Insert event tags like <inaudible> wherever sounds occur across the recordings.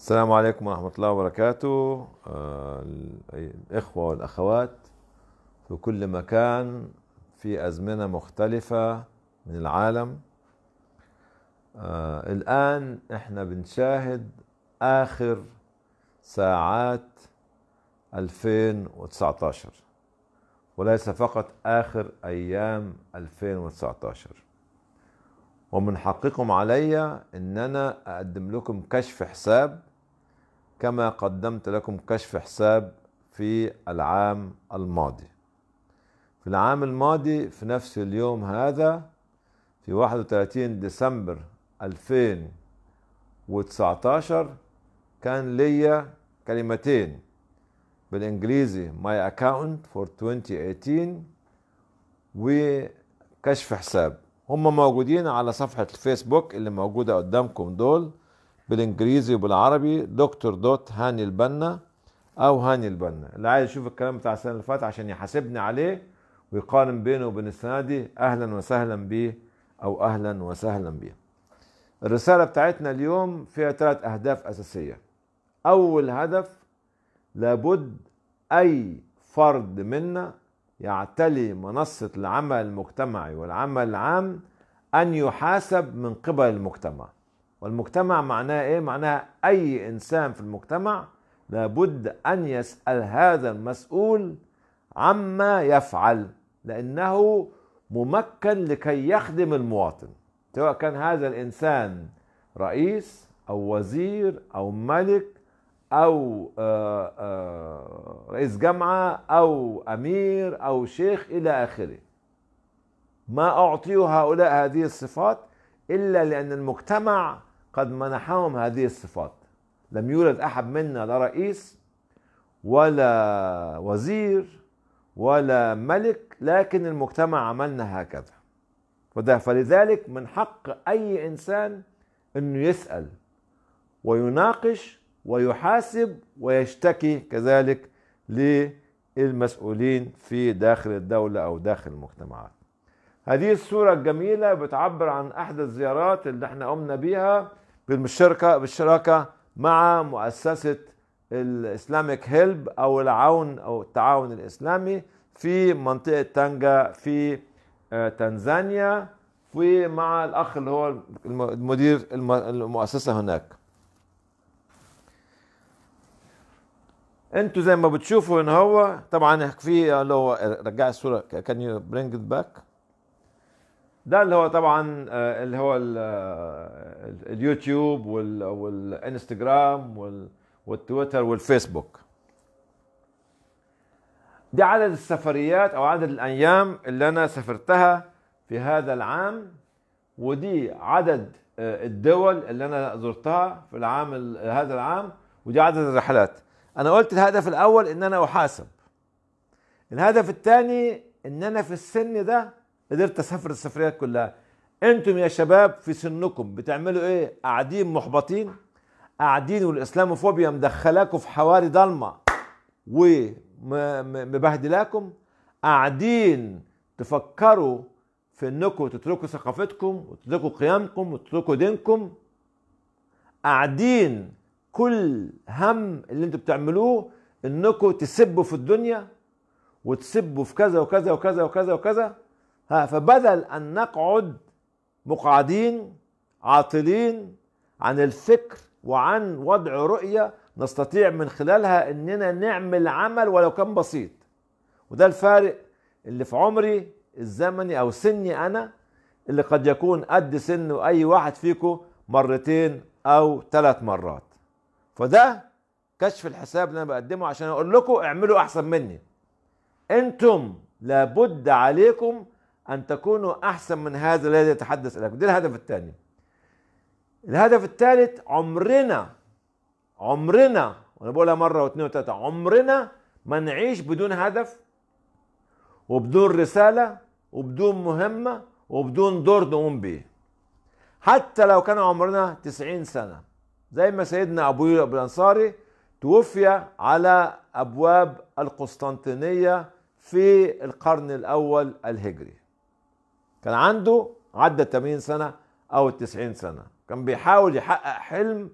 السلام عليكم ورحمة الله وبركاته آه، الإخوة والأخوات في كل مكان في أزمنة مختلفة من العالم آه، الآن إحنا بنشاهد آخر ساعات 2019 وليس فقط آخر أيام 2019 ومن حقكم علي أن أنا أقدم لكم كشف حساب كما قدمت لكم كشف حساب في العام الماضي في العام الماضي في نفس اليوم هذا في 31 ديسمبر 2019 كان ليا كلمتين بالانجليزي my account for 2018 وكشف حساب هم موجودين على صفحة الفيسبوك اللي موجودة قدامكم دول بالانجليزي وبالعربي دكتور دوت هاني البنا او هاني البنا اللي عايز يشوف الكلام بتاع السنه اللي فاتت عشان يحاسبني عليه ويقارن بينه وبين السنه دي اهلا وسهلا بيه او اهلا وسهلا بيه الرساله بتاعتنا اليوم فيها ثلاث اهداف اساسيه اول هدف لابد اي فرد منا يعتلي منصه العمل المجتمعي والعمل العام ان يحاسب من قبل المجتمع والمجتمع معناه ايه معناها اي انسان في المجتمع لابد ان يسال هذا المسؤول عما يفعل لانه ممكن لكي يخدم المواطن سواء كان هذا الانسان رئيس او وزير او ملك او آه، آه، رئيس جامعه او امير او شيخ الى اخره ما اعطيه هؤلاء هذه الصفات الا لان المجتمع قد منحهم هذه الصفات لم يولد أحد منا لا رئيس ولا وزير ولا ملك لكن المجتمع عملنا هكذا وده فلذلك من حق أي إنسان أنه يسأل ويناقش ويحاسب ويشتكي كذلك للمسؤولين في داخل الدولة أو داخل المجتمعات هذه الصورة الجميلة بتعبر عن أحدى الزيارات اللي احنا قمنا بيها بالشركة بالشراكة مع مؤسسة الإسلاميك هيلب أو العون أو التعاون الإسلامي في منطقة تانجا في آه، تنزانيا ومع الأخ اللي هو المدير المؤسسة هناك انتوا زي ما بتشوفوا ان هو طبعا في اللي هو رجع الصوره كان يو برينج ات باك ده اللي هو طبعا آه، اللي هو اليوتيوب آه، والانستجرام والتويتر والفيسبوك دي عدد السفريات او عدد الايام اللي انا سافرتها في هذا العام ودي عدد آه، الدول اللي انا زرتها في العام هذا العام ودي عدد الرحلات انا قلت الهدف الاول ان انا احاسب الهدف الثاني ان انا في السن ده قدرت اسافر السفريات كلها انتم يا شباب في سنكم بتعملوا ايه قاعدين محبطين قاعدين والاسلاموفوبيا مدخلاكم في حواري ضلمه ومبهدلاكم قاعدين تفكروا في انكم تتركوا ثقافتكم وتتركوا قيمكم وتتركوا دينكم قاعدين كل هم اللي انتوا بتعملوه انكم تسبوا في الدنيا وتسبوا في كذا وكذا وكذا وكذا وكذا, وكذا ها فبدل أن نقعد مقعدين عاطلين عن الفكر وعن وضع رؤية نستطيع من خلالها أننا نعمل عمل ولو كان بسيط وده الفارق اللي في عمري الزمني أو سني أنا اللي قد يكون قد سن أي واحد فيكم مرتين أو ثلاث مرات فده كشف الحساب اللي أنا بقدمه عشان أقول لكم اعملوا أحسن مني أنتم لابد عليكم أن تكونوا أحسن من هذا الذي يتحدث إليكم ده الهدف الثاني الهدف الثالث عمرنا عمرنا وأنا بقولها مرة واثنين وثلاثة عمرنا ما نعيش بدون هدف وبدون رسالة وبدون مهمة وبدون دور نقوم بيه حتى لو كان عمرنا 90 سنة زي ما سيدنا أبو أبو الأنصاري توفي على أبواب القسطنطينية في القرن الأول الهجري كان عنده عدى 80 سنة أو التسعين سنة كان بيحاول يحقق حلم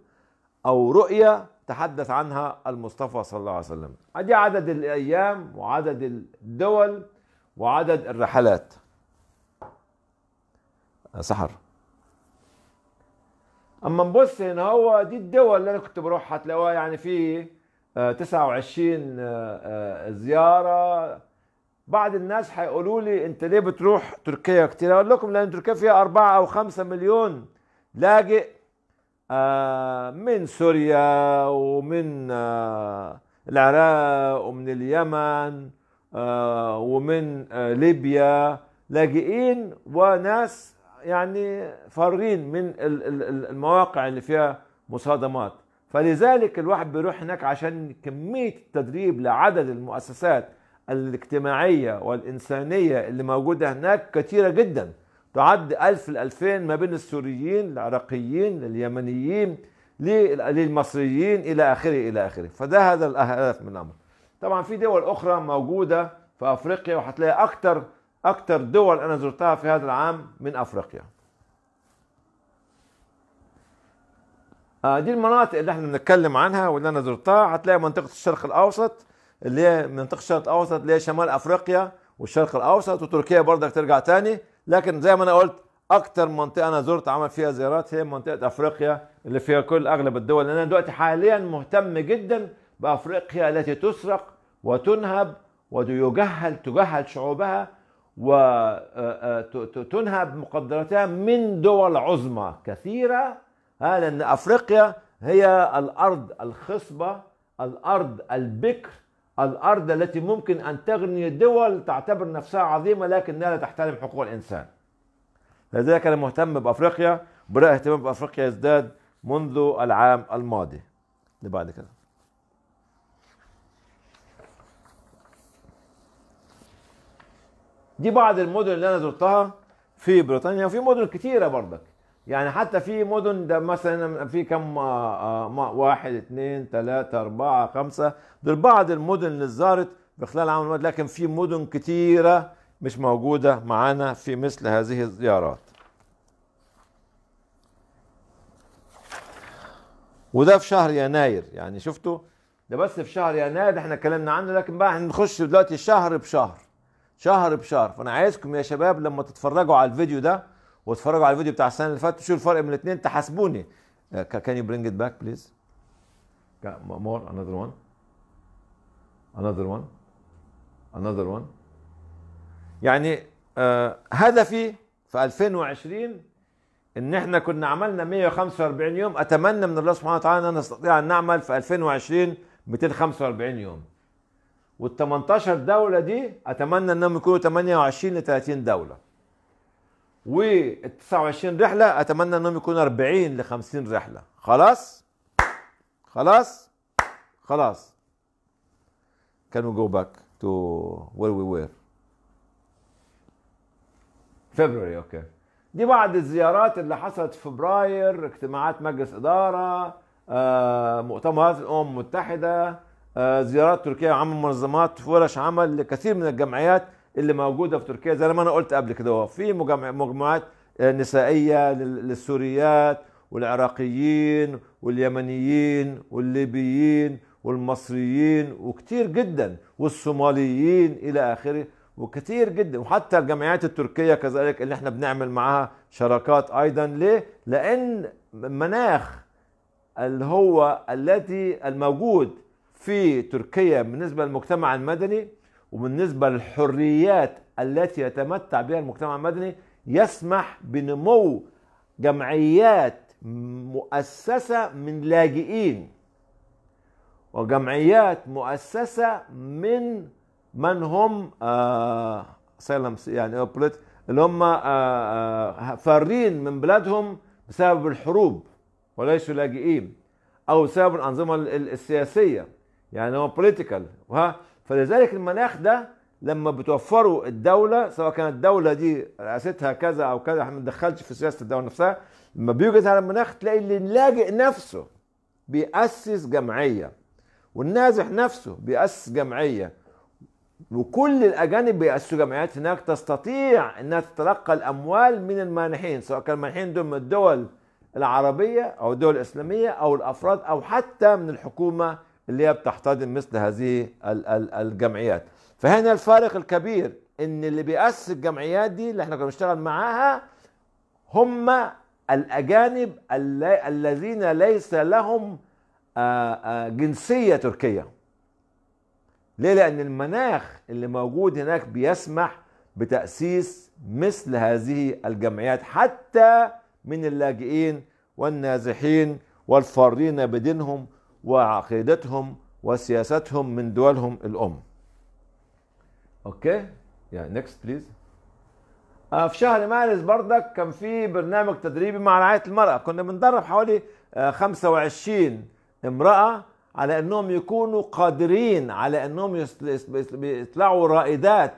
أو رؤية تحدث عنها المصطفى صلى الله عليه وسلم أدي عدد الأيام وعدد الدول وعدد الرحلات سحر اما نبص هنا هو دي الدول اللي انا كنت بروحها هتلاقوها يعني في 29 آه، آه، آه، زياره بعض الناس هيقولوا لي انت ليه بتروح تركيا كتير اقول لكم لان تركيا فيها أربعة او خمسة مليون لاجئ آه، من سوريا ومن آه، العراق ومن اليمن آه، ومن ليبيا لاجئين وناس يعني فارين من المواقع اللي فيها مصادمات فلذلك الواحد بيروح هناك عشان كمية التدريب لعدد المؤسسات الاجتماعية والإنسانية اللي موجودة هناك كثيرة جدا تعد ألف الألفين ما بين السوريين العراقيين اليمنيين للمصريين إلى آخره إلى آخره فده هذا الأهداف من الأمر طبعا في دول أخرى موجودة في أفريقيا وهتلاقي أكتر أكتر دول أنا زرتها في هذا العام من أفريقيا آه، دي المناطق اللي احنا بنتكلم عنها واللي انا زرتها هتلاقي منطقه الشرق الاوسط اللي هي منطقه الشرق الاوسط اللي هي شمال افريقيا والشرق الاوسط وتركيا برضك ترجع تاني لكن زي ما انا قلت اكتر منطقه انا زرت عمل فيها زيارات هي منطقه افريقيا اللي فيها كل اغلب الدول لان انا دلوقتي حاليا مهتم جدا بافريقيا التي تسرق وتنهب ويجهل تجهل شعوبها وتنهب آه، آه، مقدراتها من دول عظمى كثيره لان افريقيا هي الارض الخصبه الارض البكر الأرض التي ممكن أن تغني دول تعتبر نفسها عظيمة لكنها لا تحترم حقوق الإنسان لذلك أنا مهتم بأفريقيا بدأ اهتمام بأفريقيا يزداد منذ العام الماضي اللي بعد كده دي بعض المدن اللي أنا زرتها في بريطانيا وفي مدن كتيرة برضك يعني حتى في مدن ده مثلا في كم آه، آه، واحد اثنين ثلاثة أربعة خمسة دول بعض المدن اللي زارت بخلال العام الماضي لكن في مدن كتيرة مش موجودة معانا في مثل هذه الزيارات وده في شهر يناير يعني شفتوا ده بس في شهر يناير احنا اتكلمنا عنه لكن بقى هنخش دلوقتي شهر بشهر شهر بشهر فانا عايزكم يا شباب لما تتفرجوا على الفيديو ده واتفرجوا على الفيديو بتاع السنه اللي فاتت شوفوا الفرق بين الاثنين تحاسبوني كان يو برينج ات باك بليز مور another one another one another one يعني آه هدفي في 2020 ان احنا كنا عملنا 145 يوم اتمنى من الله سبحانه وتعالى ان نستطيع ان نعمل في 2020 245 يوم وال 18 دوله دي اتمنى انهم يكونوا 28 ل 30 دوله و 29 رحله اتمنى انهم يكونوا 40 ل 50 رحله خلاص خلاص خلاص can we go back to where we were February اوكي okay. دي بعض الزيارات اللي حصلت في فبراير اجتماعات مجلس اداره آه، مؤتمرات الامم المتحده آه، زيارات تركيا وعمل منظمات ورش عمل لكثير من الجمعيات اللي موجوده في تركيا زي ما انا قلت قبل كده هو في مجموعات آه، نسائيه للسوريات والعراقيين واليمنيين والليبيين والمصريين وكتير جدا والصوماليين الى اخره وكتير جدا وحتى الجمعيات التركيه كذلك اللي احنا بنعمل معاها شراكات ايضا ليه؟ لان مناخ اللي هو الذي الموجود في تركيا بالنسبه للمجتمع المدني وبالنسبة للحريات التي يتمتع بها المجتمع المدني يسمح بنمو جمعيات مؤسسة من لاجئين وجمعيات مؤسسة من من هم آه يعني اللي هم آه، آه، فارين من بلادهم بسبب الحروب وليسوا لاجئين او بسبب الانظمه السياسيه يعني هو بوليتيكال فلذلك المناخ ده لما بتوفره الدولة سواء كانت الدولة دي رئاستها كذا أو كذا احنا ما ندخلش في سياسة الدولة نفسها لما بيوجد على المناخ تلاقي اللي اللاجئ نفسه بيأسس جمعية والنازح نفسه بيأسس جمعية وكل الأجانب بيأسسوا جمعيات هناك تستطيع أنها تتلقى الأموال من المانحين سواء كان المانحين دول من الدول العربية أو الدول الإسلامية أو الأفراد أو حتى من الحكومة اللي هي بتحتضن مثل هذه الجمعيات فهنا الفارق الكبير ان اللي بيأسس الجمعيات دي اللي احنا كنا بنشتغل معاها هم الاجانب الذين ليس لهم آه، آه، جنسيه تركيه ليه لان المناخ اللي موجود هناك بيسمح بتاسيس مثل هذه الجمعيات حتى من اللاجئين والنازحين والفارين بدينهم وعقيدتهم وسياستهم من دولهم الأم أوكي يا نكست بليز في شهر مارس بردك كان في برنامج تدريبي مع رعاية المرأة كنا بندرب حوالي 25 آه، امرأة على انهم يكونوا قادرين على انهم يطلعوا رائدات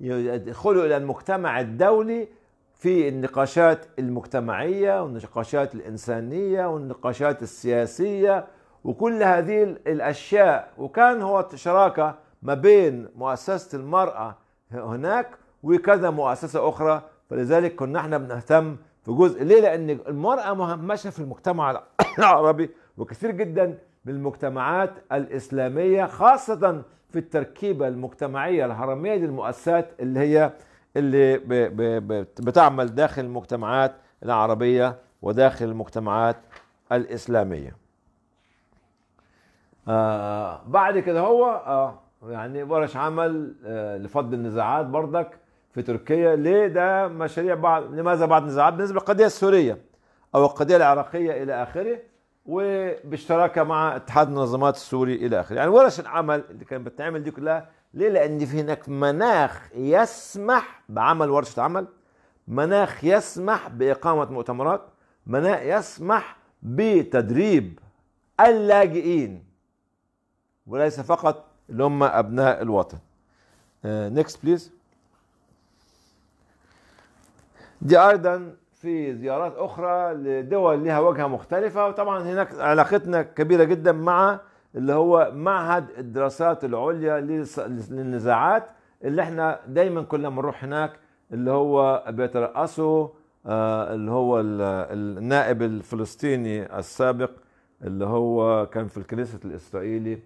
يدخلوا الى المجتمع الدولي في النقاشات المجتمعيه والنقاشات الانسانيه والنقاشات السياسيه وكل هذه الأشياء وكان هو شراكة ما بين مؤسسة المرأة هناك وكذا مؤسسة أخرى فلذلك كنا احنا بنهتم في جزء ليه لأن المرأة مهمشة في المجتمع <coughs> العربي وكثير جدا من المجتمعات الإسلامية خاصة في التركيبة المجتمعية الهرمية للمؤسسات اللي هي اللي بتعمل داخل المجتمعات العربية وداخل المجتمعات الإسلامية آه بعد كده هو آه يعني ورش عمل آه لفض النزاعات بردك في تركيا ليه ده مشاريع بعض لماذا بعض النزاعات بالنسبه للقضيه السوريه او القضيه العراقيه الى اخره وباشتراكه مع اتحاد المنظمات السوري الى اخره يعني ورش العمل اللي كانت بتتعمل دي كلها ليه لان في هناك مناخ يسمح بعمل ورشه عمل مناخ يسمح باقامه مؤتمرات مناخ يسمح بتدريب اللاجئين وليس فقط اللي هم ابناء الوطن نيكست آه، بليز دي ايضا في زيارات اخرى لدول لها وجهه مختلفه وطبعا هناك علاقتنا كبيره جدا مع اللي هو معهد الدراسات العليا للنزاعات اللي احنا دايما كل ما نروح هناك اللي هو بيترأسه آه، اللي هو النائب الفلسطيني السابق اللي هو كان في الكنيسة الإسرائيلي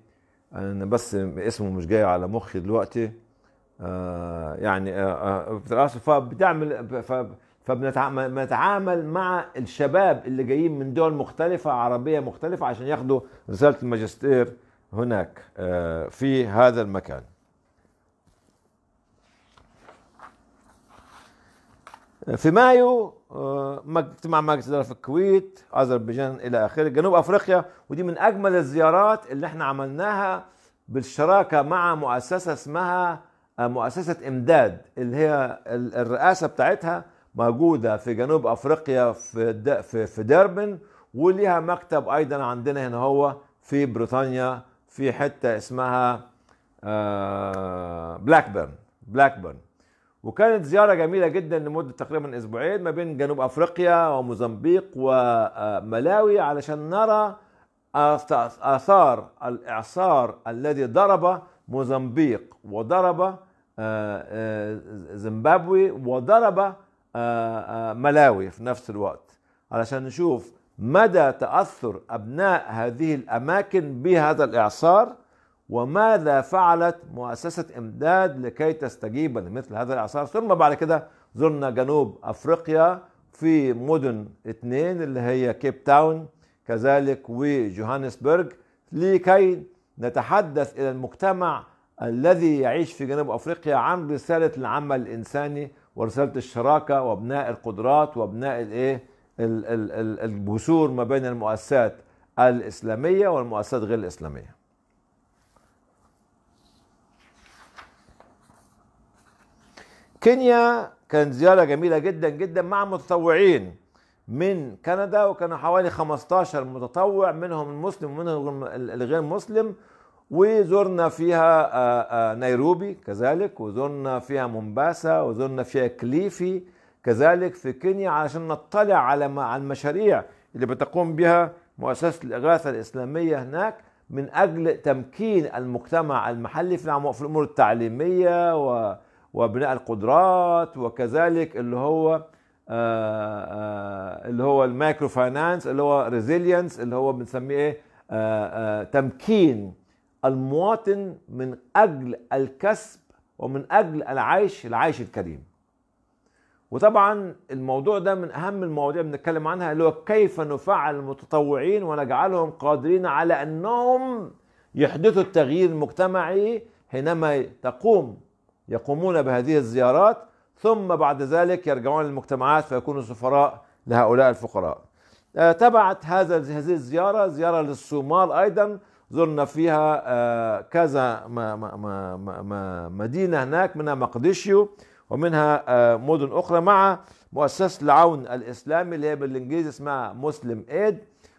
انا بس اسمه مش جاي على مخي دلوقتي آه يعني آه, آه، فبتعمل فبنتعامل مع الشباب اللي جايين من دول مختلفة عربية مختلفة عشان ياخدوا رسالة الماجستير هناك آه، في هذا المكان في مايو اجتماع آه، مجلس الاداره في الكويت اذربيجان الى اخره جنوب افريقيا ودي من اجمل الزيارات اللي احنا عملناها بالشراكه مع مؤسسه اسمها آه، مؤسسه امداد اللي هي الرئاسه بتاعتها موجوده في جنوب افريقيا في في دربن وليها مكتب ايضا عندنا هنا هو في بريطانيا في حته اسمها آه، بلاكبيرن بلاكبيرن وكانت زيارة جميلة جدا لمدة تقريبا أسبوعين ما بين جنوب أفريقيا وموزمبيق وملاوي علشان نرى آثار الإعصار الذي ضرب موزمبيق وضرب آه، آه، زيمبابوي وضرب آه، ملاوي في نفس الوقت علشان نشوف مدى تأثر أبناء هذه الأماكن بهذا الإعصار وماذا فعلت مؤسسة إمداد لكي تستجيب لمثل هذا الإعصار ثم بعد كده زرنا جنوب أفريقيا في مدن اثنين اللي هي كيب تاون كذلك وجوهانسبرج لكي نتحدث إلى المجتمع الذي يعيش في جنوب أفريقيا عن رسالة العمل الإنساني ورسالة الشراكة وبناء القدرات وبناء الإيه الجسور ما بين المؤسسات الإسلامية والمؤسسات غير الإسلامية كينيا كانت زيارة جميلة جدا جدا مع متطوعين من كندا وكانوا حوالي 15 متطوع منهم المسلم ومنهم الغير مسلم وزرنا فيها آه، آه، نيروبي كذلك وزرنا فيها مومباسا وزرنا فيها كليفي كذلك في كينيا علشان نطلع على المشاريع اللي بتقوم بها مؤسسة الإغاثة الإسلامية هناك من أجل تمكين المجتمع المحلي في الأمور التعليمية و وبناء القدرات وكذلك اللي هو آه، آه، اللي هو المايكرو فاينانس اللي هو ريزيلينس اللي هو بنسميه ايه تمكين المواطن من اجل الكسب ومن اجل العيش العيش الكريم وطبعا الموضوع ده من اهم المواضيع اللي بنتكلم عنها اللي هو كيف نفعل المتطوعين ونجعلهم قادرين على انهم يحدثوا التغيير المجتمعي حينما تقوم يقومون بهذه الزيارات ثم بعد ذلك يرجعون للمجتمعات فيكونوا سفراء لهؤلاء الفقراء آه، تبعت هذا هذه الزيارة زيارة للصومال أيضا زرنا فيها آه، كذا مدينة هناك منها مقديشيو ومنها آه، مدن أخرى مع مؤسسة العون الإسلامي اللي هي بالإنجليزي اسمها مسلم إيد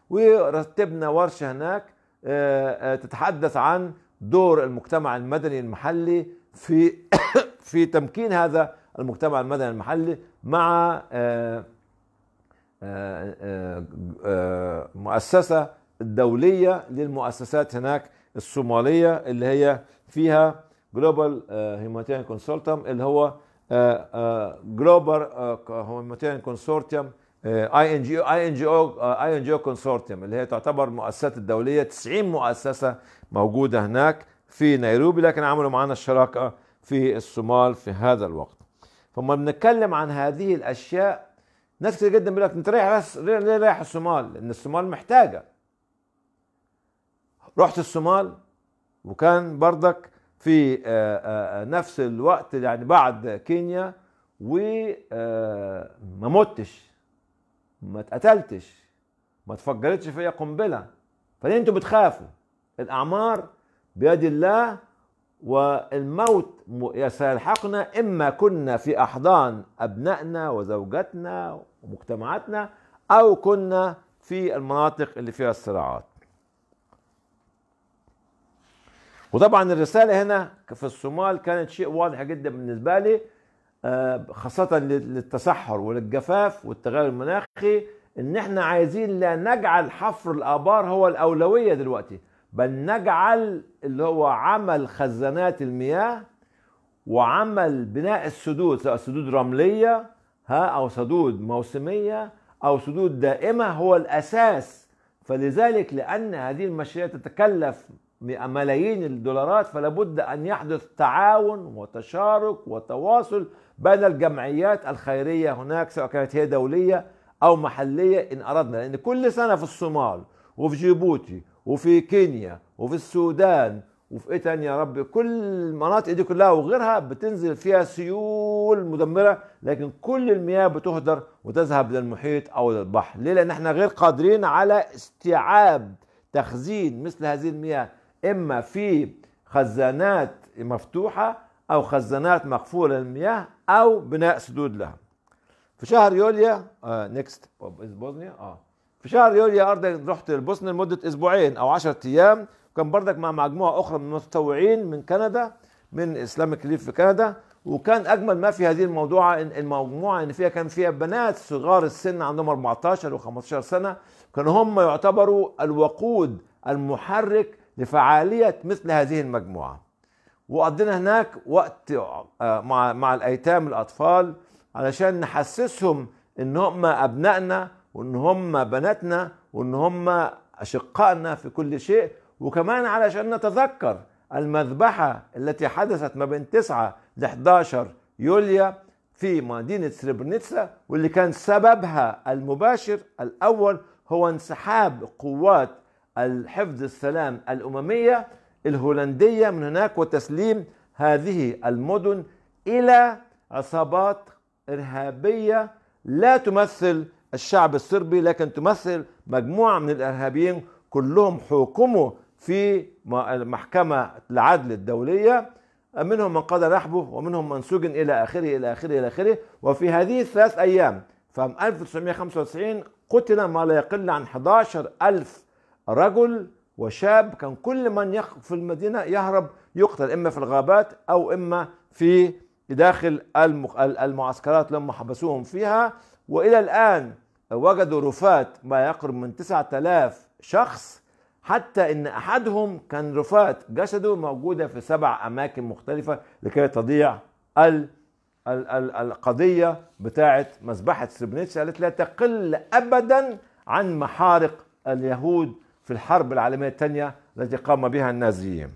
ورتبنا ورشة هناك تتحدث عن دور المجتمع المدني المحلي في <coughs> في تمكين هذا المجتمع المدني المحلي مع آه، آه، آه، مؤسسة دولية للمؤسسات هناك الصومالية اللي هي فيها جلوبال هيماتيان كونسورتيوم اللي هو جلوبال هيماتيان كونسورتيوم اي ان جي اي ان جي او اي ان جي او كونسورتيوم اللي هي تعتبر مؤسسات الدوليه 90 مؤسسه موجوده هناك في نيروبي لكن عملوا معنا الشراكة في الصومال في هذا الوقت فما بنتكلم عن هذه الأشياء ناس كتير جدا بيقول لك انت رايح ليه رايح الصومال؟ لأن الصومال محتاجة رحت الصومال وكان بردك في آه، آه، آه، نفس الوقت يعني بعد كينيا وما متش ما اتقتلتش ما اتفجرتش فيا قنبله فليه انتوا بتخافوا الاعمار بيد الله والموت سيلحقنا إما كنا في أحضان أبنائنا وزوجاتنا ومجتمعاتنا أو كنا في المناطق اللي فيها الصراعات وطبعا الرسالة هنا في الصومال كانت شيء واضح جدا بالنسبة لي آه، خاصة للتسحر وللجفاف والتغير المناخي ان احنا عايزين لا نجعل حفر الآبار هو الأولوية دلوقتي بل نجعل اللي هو عمل خزانات المياه وعمل بناء السدود سواء سدود رمليه ها او سدود موسميه او سدود دائمه هو الاساس فلذلك لان هذه المشاريع تتكلف ملايين الدولارات فلا بد ان يحدث تعاون وتشارك وتواصل بين الجمعيات الخيريه هناك سواء كانت هي دوليه او محليه ان اردنا لان كل سنه في الصومال وفي جيبوتي وفي كينيا وفي السودان وفي ايه تاني يا رب كل المناطق دي كلها وغيرها بتنزل فيها سيول مدمره لكن كل المياه بتهدر وتذهب للمحيط او للبحر ليه لان احنا غير قادرين على استيعاب تخزين مثل هذه المياه اما في خزانات مفتوحه او خزانات مقفوله للمياه او بناء سدود لها في شهر يوليو نيكست بوزنيا اه في شهر يوليو أردن رحت البوسنة لمدة أسبوعين أو 10 أيام وكان بردك مع مجموعة أخرى من المتطوعين من كندا من اسلامك ليف في كندا وكان اجمل ما في هذه الموضوعه المجموعه ان فيها كان فيها بنات صغار السن عندهم 14 و15 سنه كانوا هم يعتبروا الوقود المحرك لفعاليه مثل هذه المجموعه وقضينا هناك وقت آه، مع مع الايتام الاطفال علشان نحسسهم ان هم ابنائنا وان هم بناتنا وان هم اشقائنا في كل شيء وكمان علشان نتذكر المذبحة التي حدثت ما بين 9 ل 11 يوليو في مدينة سريبرنيتسا واللي كان سببها المباشر الأول هو انسحاب قوات الحفظ السلام الأممية الهولندية من هناك وتسليم هذه المدن إلى عصابات إرهابية لا تمثل الشعب الصربي لكن تمثل مجموعة من الإرهابيين كلهم حكموا في محكمة العدل الدولية منهم من قضى نحبه ومنهم من سجن إلى آخره إلى آخره إلى آخره وفي هذه الثلاث أيام فعام 1995 قتل ما لا يقل عن 11 ألف رجل وشاب كان كل من في المدينة يهرب يقتل إما في الغابات أو إما في داخل المعسكرات لما حبسوهم فيها والى الان وجدوا رفات ما يقرب من 9000 شخص حتى ان احدهم كان رفات جسده موجوده في سبع اماكن مختلفه لكي تضيع ال القضية بتاعة مذبحة سربنيتش التي لا تقل أبدا عن محارق اليهود في الحرب العالمية الثانية التي قام بها النازيين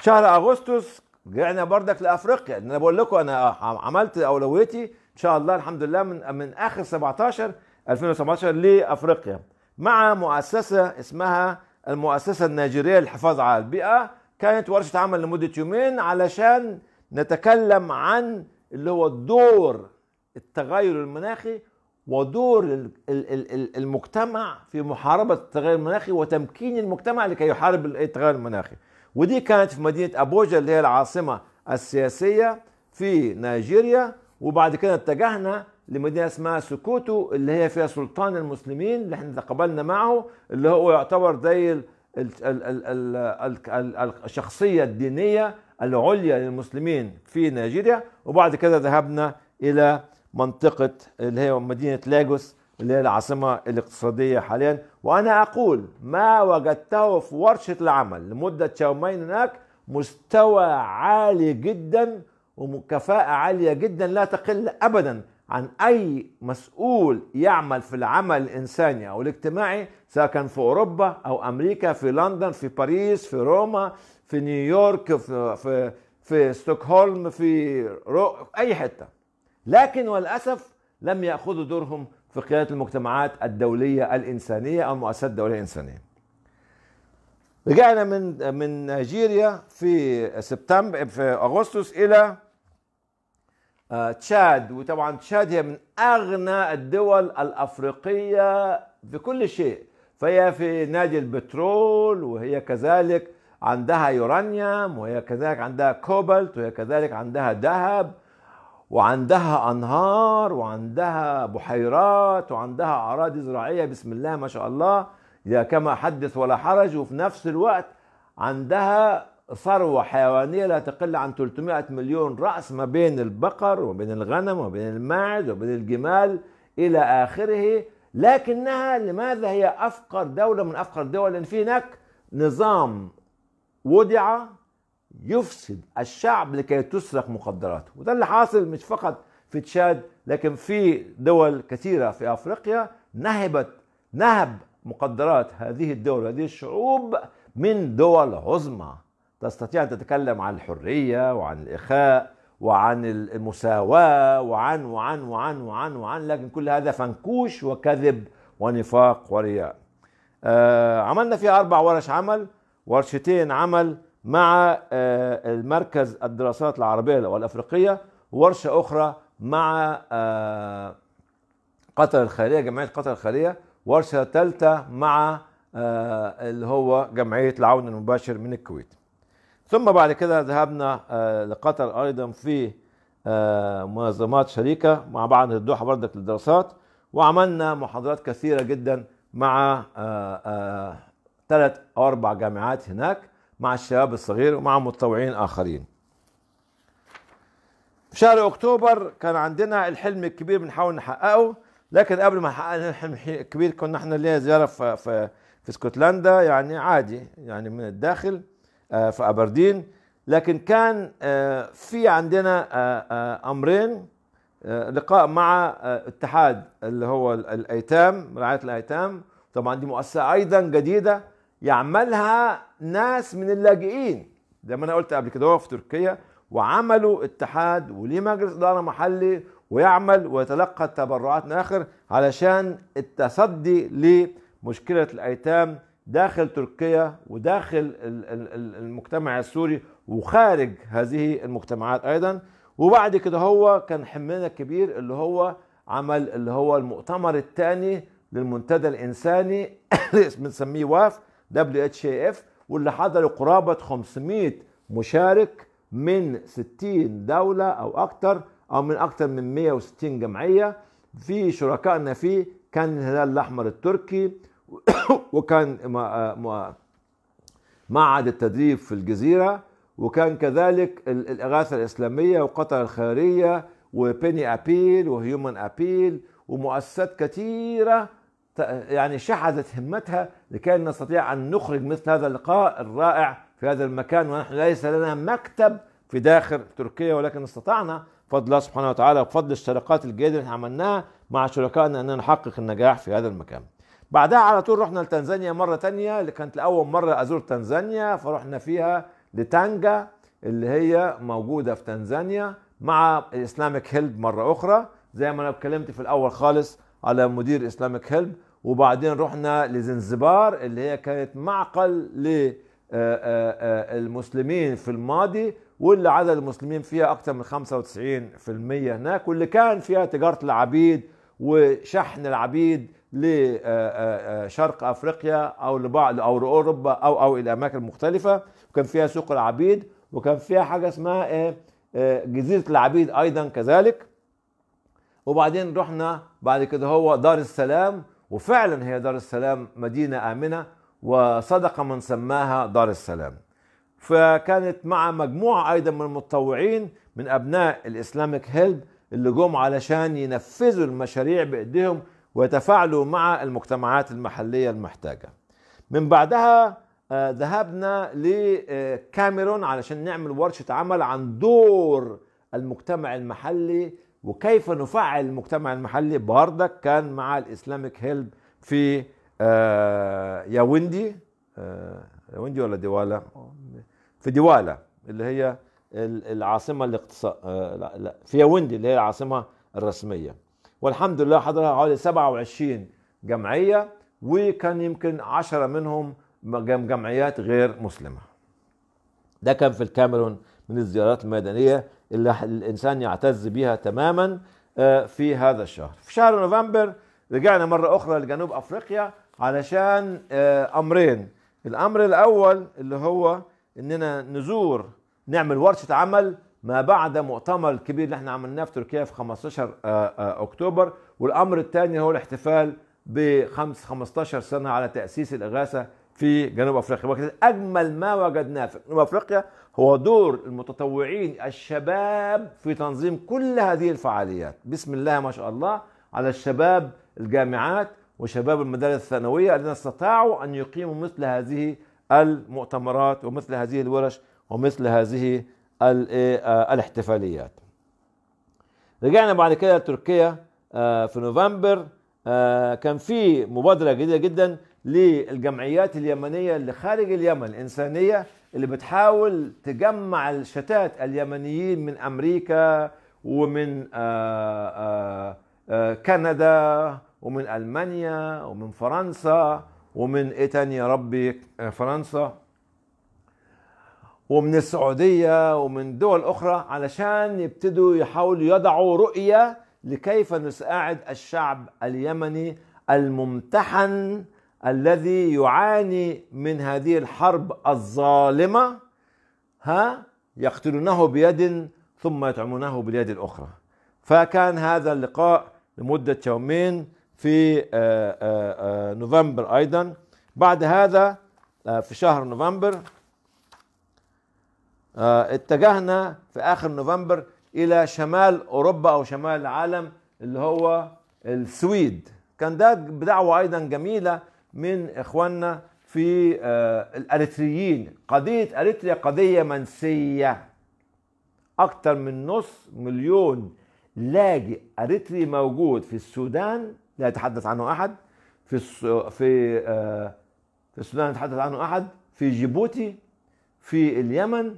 شهر أغسطس رجعنا بردك لافريقيا انا بقول لكم انا عملت اولويتي ان شاء الله الحمد لله من من اخر 17 2017 لافريقيا مع مؤسسه اسمها المؤسسه النيجيريه للحفاظ على البيئه كانت ورشه عمل لمده يومين علشان نتكلم عن اللي هو دور التغير المناخي ودور المجتمع في محاربه التغير المناخي وتمكين المجتمع لكي يحارب التغير المناخي ودي كانت في مدينة أبوجا اللي هي العاصمة السياسية في نيجيريا وبعد كده اتجهنا لمدينة اسمها سكوتو اللي هي فيها سلطان المسلمين اللي احنا تقابلنا معه اللي هو يعتبر زي الشخصية الدينية العليا للمسلمين في نيجيريا وبعد كده ذهبنا إلى منطقة اللي هي مدينة لاجوس اللي هي العاصمة الاقتصادية حاليا وأنا أقول ما وجدته في ورشة العمل لمدة يومين هناك مستوى عالي جدا وكفاءة عالية جدا لا تقل أبدا عن أي مسؤول يعمل في العمل الإنساني أو الاجتماعي سواء كان في أوروبا أو أمريكا في لندن في باريس في روما في نيويورك في, في, في ستوكهولم في رو... أي حتة لكن وللأسف لم يأخذوا دورهم في قيادة المجتمعات الدولية الإنسانية أو المؤسسات الدولية الإنسانية رجعنا من من نيجيريا في سبتمبر في أغسطس إلى آه، تشاد وطبعا تشاد هي من أغنى الدول الأفريقية بكل شيء فهي في نادي البترول وهي كذلك عندها يورانيوم وهي كذلك عندها كوبالت وهي كذلك عندها ذهب وعندها انهار وعندها بحيرات وعندها اراضي زراعيه بسم الله ما شاء الله يا كما حدث ولا حرج وفي نفس الوقت عندها ثروة حيوانية لا تقل عن 300 مليون رأس ما بين البقر وبين الغنم وبين الماعز وبين الجمال إلى آخره لكنها لماذا هي أفقر دولة من أفقر الدول لأن في هناك نظام وضع يفسد الشعب لكي تسرق مخدراته وده اللي حاصل مش فقط في تشاد لكن في دول كثيرة في أفريقيا نهبت نهب مقدرات هذه الدول هذه الشعوب من دول عظمى تستطيع أن تتكلم عن الحرية وعن الإخاء وعن المساواة وعن وعن وعن وعن وعن لكن كل هذا فنكوش وكذب ونفاق ورياء آه، عملنا فيها أربع ورش عمل ورشتين عمل مع آه، المركز الدراسات العربية والأفريقية ورشة أخرى مع آه، قطر الخيرية جمعية قطر الخيرية ورشة ثالثة مع آه، اللي هو جمعية العون المباشر من الكويت ثم بعد كده ذهبنا لقطر أيضا في منظمات شريكة مع بعض الدوحة بردك للدراسات وعملنا محاضرات كثيرة جدا مع ثلاث أو أربع جامعات هناك مع الشباب الصغير ومع متطوعين آخرين في شهر أكتوبر كان عندنا الحلم الكبير بنحاول نحققه لكن قبل ما نحقق الحلم الكبير كنا احنا ليا زيارة في, في, في اسكتلندا يعني عادي يعني من الداخل آه، في أبردين لكن كان آه، في عندنا آه، أمرين لقاء مع اتحاد اللي هو الايتام رعايه الايتام طبعا دي مؤسسه ايضا جديده يعملها ناس من اللاجئين زي ما انا قلت قبل كده هو في تركيا وعملوا اتحاد وليه مجلس اداره محلي ويعمل ويتلقى التبرعات من اخر علشان التصدي لمشكله الايتام داخل تركيا وداخل المجتمع السوري وخارج هذه المجتمعات ايضا وبعد كده هو كان حملنا كبير اللي هو عمل اللي هو المؤتمر الثاني للمنتدى الانساني <coughs> اللي بنسميه واف دبليو اتش اي اف واللي حضروا قرابة 500 مشارك من 60 دولة أو أكثر أو من أكثر من 160 جمعية في شركائنا فيه كان الهلال الأحمر التركي <coughs> وكان معهد التدريب في الجزيرة وكان كذلك الإغاثة الإسلامية وقطر الخيرية وبيني أبيل وهيومن أبيل ومؤسسات كثيرة يعني شحذت همتها لكي نستطيع أن نخرج مثل هذا اللقاء الرائع في هذا المكان ونحن ليس لنا مكتب في داخل تركيا ولكن استطعنا بفضل الله سبحانه وتعالى وبفضل الشراكات الجيدة اللي عملناها مع شركائنا أننا نحقق النجاح في هذا المكان بعدها على طول رحنا لتنزانيا مرة تانية اللي كانت لأول مرة أزور تنزانيا فرحنا فيها لتانجا اللي هي موجودة في تنزانيا مع الإسلامك هيلب مرة أخرى زي ما أنا اتكلمت في الأول خالص على مدير إسلامك هيلب وبعدين رحنا لزنزبار اللي هي كانت معقل للمسلمين آه، آه، آه، في الماضي واللي عدد المسلمين فيها أكثر من 95% هناك واللي كان فيها تجارة العبيد وشحن العبيد لشرق افريقيا او لبعض او لاوروبا او او الى اماكن مختلفه وكان فيها سوق العبيد وكان فيها حاجه اسمها ايه جزيره العبيد ايضا كذلك وبعدين رحنا بعد كده هو دار السلام وفعلا هي دار السلام مدينة آمنة وصدق من سماها دار السلام فكانت مع مجموعة أيضا من المتطوعين من أبناء الإسلامك هيلب اللي جم علشان ينفذوا المشاريع بإيديهم ويتفاعلوا مع المجتمعات المحلية المحتاجة من بعدها آه، ذهبنا لكاميرون علشان نعمل ورشة عمل عن دور المجتمع المحلي وكيف نفعل المجتمع المحلي بردك كان مع الاسلاميك هيلب في آه، ياوندي آه، ياوندي ولا ديوالا في ديوالا اللي هي العاصمه الاقتصاد آه، في ياوندي اللي هي العاصمه الرسميه والحمد لله حضرها حوالي 27 جمعيه وكان يمكن 10 منهم جمعيات غير مسلمه ده كان في الكاميرون من الزيارات الميدانيه اللي الانسان يعتز بها تماما آه، في هذا الشهر في شهر نوفمبر رجعنا مرة أخرى لجنوب أفريقيا علشان آه، أمرين الأمر الأول اللي هو إننا نزور نعمل ورشة عمل ما بعد مؤتمر الكبير اللي احنا عملناه في تركيا في 15 آه، أكتوبر والأمر الثاني هو الاحتفال ب 15 سنة على تأسيس الإغاثة في جنوب أفريقيا وكانت أجمل ما وجدناه في جنوب أفريقيا هو دور المتطوعين الشباب في تنظيم كل هذه الفعاليات بسم الله ما شاء الله على الشباب الجامعات وشباب المدارس الثانوية الذين استطاعوا أن يقيموا مثل هذه المؤتمرات ومثل هذه الورش ومثل هذه آه، الاحتفاليات رجعنا بعد كده لتركيا آه، في نوفمبر آه، كان في مبادرة جديدة جدا للجمعيات اليمنيه اللي خارج اليمن الانسانيه اللي بتحاول تجمع الشتات اليمنيين من امريكا ومن آآ آه، آآ آه، آه، كندا ومن المانيا ومن فرنسا ومن ايه تاني يا ربي فرنسا ومن السعوديه ومن دول اخرى علشان يبتدوا يحاولوا يضعوا رؤيه لكيف نساعد الشعب اليمني الممتحن الذي يعاني من هذه الحرب الظالمة ها يقتلونه بيد ثم يطعمونه باليد الأخرى فكان هذا اللقاء لمدة يومين في آه، آه، آه، نوفمبر أيضا بعد هذا في شهر نوفمبر اتجهنا في آخر نوفمبر إلى شمال أوروبا أو شمال العالم اللي هو السويد كان ده بدعوة أيضا جميلة من إخواننا في آه، الأريتريين قضية أريتريا قضية منسية اكثر من نص مليون لاجئ أريتري موجود في السودان لا يتحدث عنه أحد في في آه، في السودان لا يتحدث عنه أحد في جيبوتي في اليمن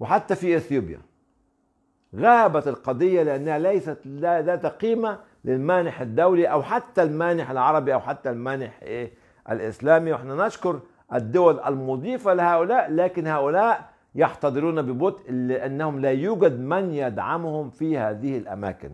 وحتى في اثيوبيا غابت القضية لأنها ليست ذات قيمة للمانح الدولي او حتى المانح العربي او حتى المانح ايه الاسلامي واحنا نشكر الدول المضيفه لهؤلاء لكن هؤلاء يحتضرون ببطء لانهم لا يوجد من يدعمهم في هذه الاماكن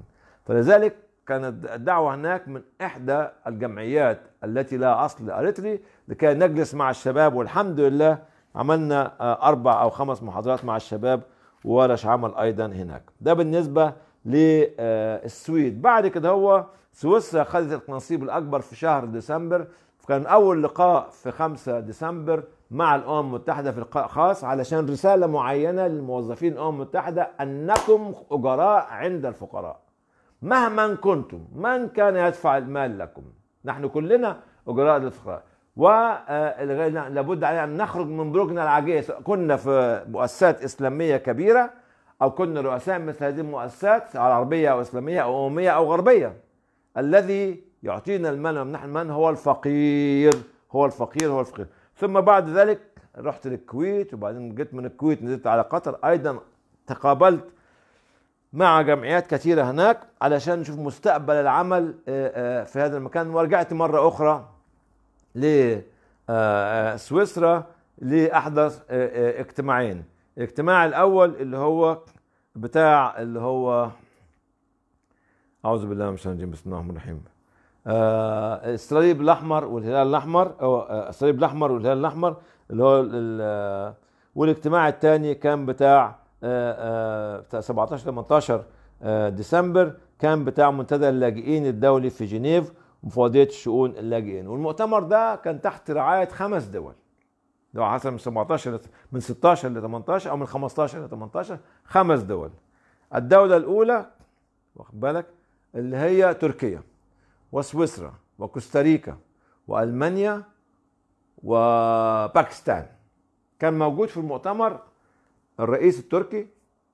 فلذلك كانت الدعوه هناك من احدى الجمعيات التي لها اصل اريتري لكي نجلس مع الشباب والحمد لله عملنا آه، اربع او خمس محاضرات مع الشباب ورش عمل ايضا هناك ده بالنسبه للسويد بعد كده هو سويسرا خدت النصيب الاكبر في شهر ديسمبر كان اول لقاء في 5 ديسمبر مع الامم المتحده في لقاء خاص علشان رساله معينه للموظفين الامم المتحده انكم اجراء عند الفقراء مهما كنتم من كان يدفع المال لكم نحن كلنا اجراء للفقراء ولابد آه، علينا ان نخرج من بروجنا العاجيه كنا في مؤسسات اسلاميه كبيره أو كنا رؤساء مثل هذه المؤسسات سواء عربية أو إسلامية أو أممية أو غربية الذي يعطينا المال ويمنحنا المال هو الفقير هو الفقير هو الفقير ثم بعد ذلك رحت للكويت وبعدين جيت من الكويت نزلت على قطر أيضا تقابلت مع جمعيات كثيرة هناك علشان نشوف مستقبل العمل آه، آه، في هذا المكان ورجعت مرة أخرى لسويسرا آه، لاحدث اجتماعين الاجتماع الاول اللي هو بتاع اللي هو اعوذ بالله من الشيطان الرجيم بسم الله الرحمن الرحيم آه الصليب الاحمر والهلال الاحمر او آه، الصليب الاحمر والهلال الاحمر اللي هو آه، والاجتماع الثاني كان بتاع آه, آه، بتاع 17 18 ديسمبر كان بتاع منتدى اللاجئين الدولي في جنيف مفوضيه شؤون اللاجئين والمؤتمر ده كان تحت رعايه خمس دول لو حصل من 17 من 16 ل 18 او من 15 ل 18 خمس دول الدولة الأولى واخد بالك اللي هي تركيا وسويسرا وكوستاريكا وألمانيا وباكستان كان موجود في المؤتمر الرئيس التركي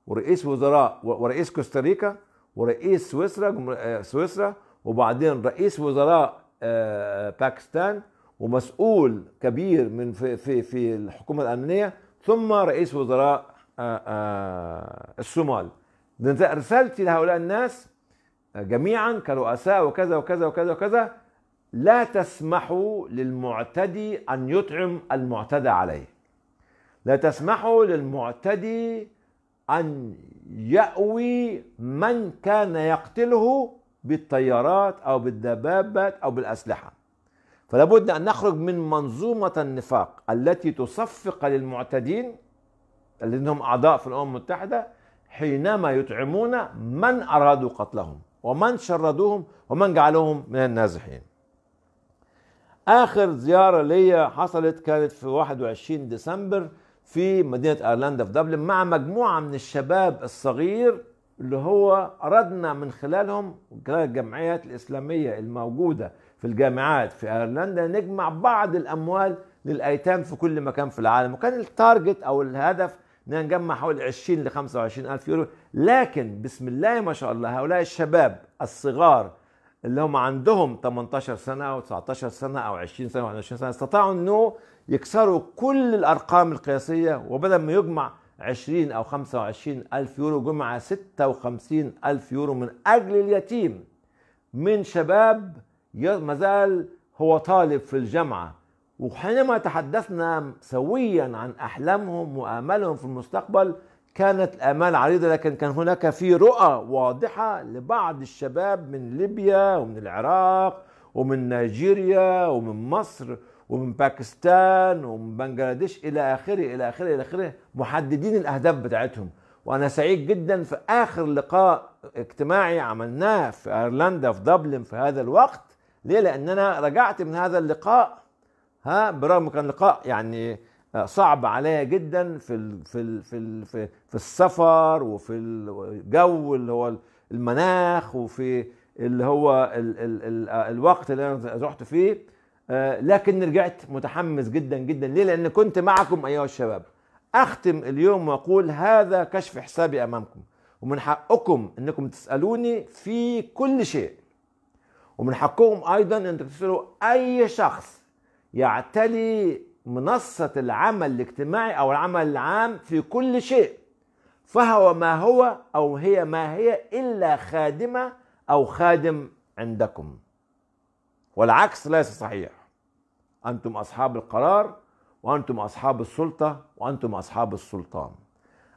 ورئيس وزراء ورئيس كوستاريكا ورئيس سويسرا آه، سويسرا وبعدين رئيس وزراء آه، باكستان ومسؤول كبير من في في, في الحكومه الامنيه ثم رئيس وزراء آه، آه، الصومال رسالتي لهؤلاء الناس آه، جميعا كرؤساء وكذا وكذا وكذا وكذا لا تسمحوا للمعتدي ان يطعم المعتدى عليه لا تسمحوا للمعتدي ان ياوي من كان يقتله بالطيارات او بالدبابات او بالاسلحه فلا بد أن نخرج من منظومة النفاق التي تصفق للمعتدين الذين هم أعضاء في الأمم المتحدة حينما يطعمون من أرادوا قتلهم ومن شردوهم ومن جعلهم من النازحين آخر زيارة ليا حصلت كانت في 21 ديسمبر في مدينة أيرلندا في دبلن مع مجموعة من الشباب الصغير اللي هو أردنا من خلالهم خلال الجمعيات الإسلامية الموجودة في الجامعات في ايرلندا نجمع بعض الاموال للايتام في كل مكان في العالم وكان التارجت او الهدف ان نجمع حوالي 20 ل 25 الف يورو لكن بسم الله ما شاء الله هؤلاء الشباب الصغار اللي هم عندهم 18 سنه او 19 سنه او 20 سنه او 21 سنه استطاعوا انه يكسروا كل الارقام القياسيه وبدل ما يجمع 20 او 25 الف يورو جمع 56 الف يورو من اجل اليتيم من شباب ما زال هو طالب في الجامعة وحينما تحدثنا سويا عن أحلامهم وآمالهم في المستقبل كانت الآمال عريضة لكن كان هناك في رؤى واضحة لبعض الشباب من ليبيا ومن العراق ومن نيجيريا ومن مصر ومن باكستان ومن بنجلاديش إلى آخره إلى آخره إلى آخره محددين الأهداف بتاعتهم وأنا سعيد جدا في آخر لقاء اجتماعي عملناه في أيرلندا في دبلن في هذا الوقت ليه لان انا رجعت من هذا اللقاء ها برغم كان لقاء يعني آه، صعب عليا جدا في الـ في الـ في الـ في السفر وفي الجو اللي هو المناخ وفي اللي هو الـ الـ الـ آه، الوقت اللي انا رحت فيه آه، لكن رجعت متحمس جدا جدا ليه لان كنت معكم ايها الشباب اختم اليوم واقول هذا كشف حسابي امامكم ومن حقكم انكم تسالوني في كل شيء ومن حقهم أيضا أن ترسلوا أي شخص يعتلي منصة العمل الاجتماعي أو العمل العام في كل شيء فهو ما هو أو هي ما هي إلا خادمة أو خادم عندكم والعكس ليس صحيح أنتم أصحاب القرار وأنتم أصحاب السلطة وأنتم أصحاب السلطان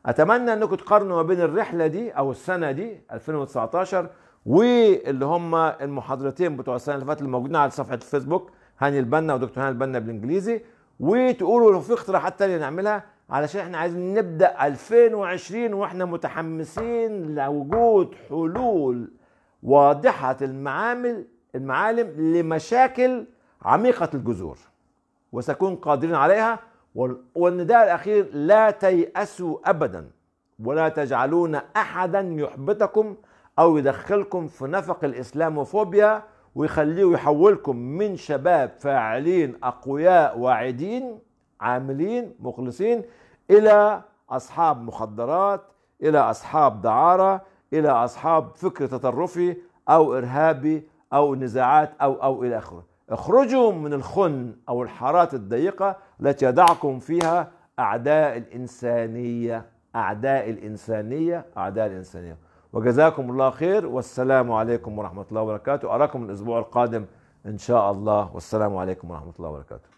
أتمنى أنكم تقارنوا ما بين الرحلة دي أو السنة دي 2019 واللي هم المحاضرتين بتوع السنه اللي فاتت اللي موجودين على صفحه الفيسبوك هاني البنا ودكتور هاني البنا بالانجليزي وتقولوا لو في اقتراحات تانية نعملها علشان احنا عايزين نبدا 2020 واحنا متحمسين لوجود حلول واضحه المعامل المعالم لمشاكل عميقه الجذور وسكون قادرين عليها والنداء الاخير لا تيأسوا ابدا ولا تجعلون احدا يحبطكم او يدخلكم في نفق الاسلاموفوبيا ويخليه يحولكم من شباب فاعلين اقوياء واعدين عاملين مخلصين الى اصحاب مخدرات الى اصحاب دعاره الى اصحاب فكر تطرفي او ارهابي او نزاعات او او الى اخره اخرجوا من الخن او الحارات الضيقه التي يضعكم فيها اعداء الانسانيه اعداء الانسانيه اعداء الانسانيه وجزاكم الله خير والسلام عليكم ورحمة الله وبركاته أراكم الأسبوع القادم إن شاء الله والسلام عليكم ورحمة الله وبركاته